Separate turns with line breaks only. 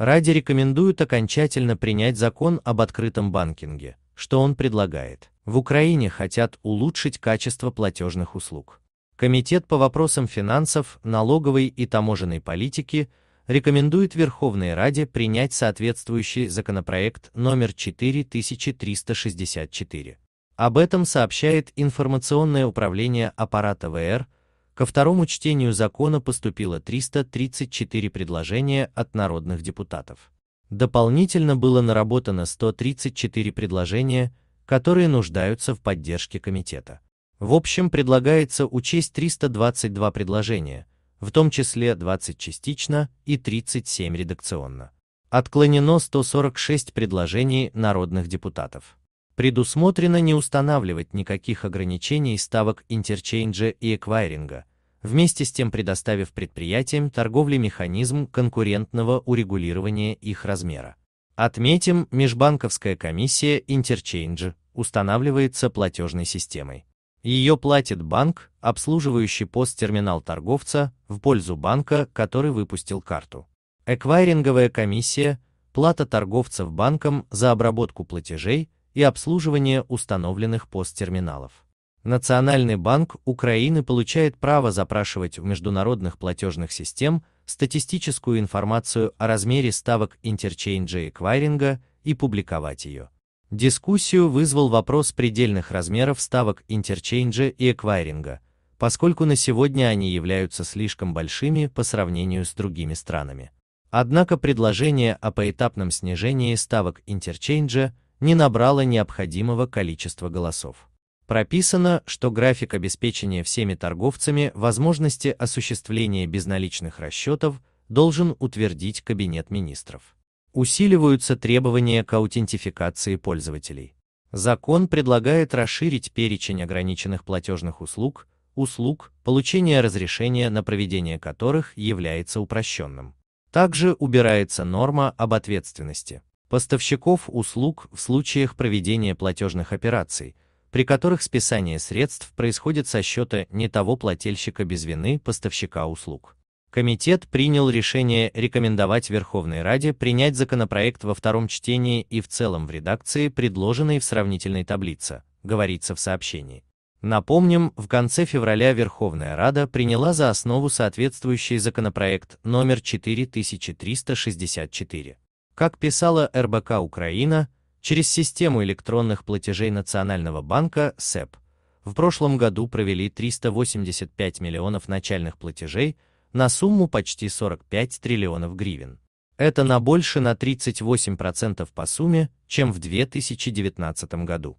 Ради рекомендуют окончательно принять закон об открытом банкинге, что он предлагает. В Украине хотят улучшить качество платежных услуг. Комитет по вопросам финансов, налоговой и таможенной политики рекомендует Верховной Раде принять соответствующий законопроект номер 4364. Об этом сообщает информационное управление аппарата ВР, Ко второму чтению закона поступило 334 предложения от народных депутатов. Дополнительно было наработано 134 предложения, которые нуждаются в поддержке комитета. В общем, предлагается учесть 322 предложения, в том числе 20 частично и 37 редакционно. Отклонено 146 предложений народных депутатов. Предусмотрено не устанавливать никаких ограничений ставок интерчейнджа и эквайринга, вместе с тем предоставив предприятиям торговли механизм конкурентного урегулирования их размера. Отметим, межбанковская комиссия интерчейнджа устанавливается платежной системой. Ее платит банк, обслуживающий посттерминал торговца, в пользу банка, который выпустил карту. Эквайринговая комиссия – плата торговцев банком за обработку платежей и обслуживание установленных посттерминалов. Национальный банк Украины получает право запрашивать в международных платежных систем статистическую информацию о размере ставок интерчейнджа и эквайринга и публиковать ее. Дискуссию вызвал вопрос предельных размеров ставок интерчейнджа и эквайринга, поскольку на сегодня они являются слишком большими по сравнению с другими странами. Однако предложение о поэтапном снижении ставок интерчейнджа не набрало необходимого количества голосов. Прописано, что график обеспечения всеми торговцами возможности осуществления безналичных расчетов должен утвердить Кабинет министров. Усиливаются требования к аутентификации пользователей. Закон предлагает расширить перечень ограниченных платежных услуг, услуг, получение разрешения на проведение которых является упрощенным. Также убирается норма об ответственности поставщиков услуг в случаях проведения платежных операций, при которых списание средств происходит со счета не того плательщика без вины поставщика услуг. Комитет принял решение рекомендовать Верховной Раде принять законопроект во втором чтении и в целом в редакции, предложенной в сравнительной таблице, говорится в сообщении. Напомним, в конце февраля Верховная Рада приняла за основу соответствующий законопроект номер 4364. Как писала РБК Украина, через систему электронных платежей Национального банка СЭП. В прошлом году провели 385 миллионов начальных платежей на сумму почти 45 триллионов гривен. Это на больше на 38% по сумме, чем в 2019 году.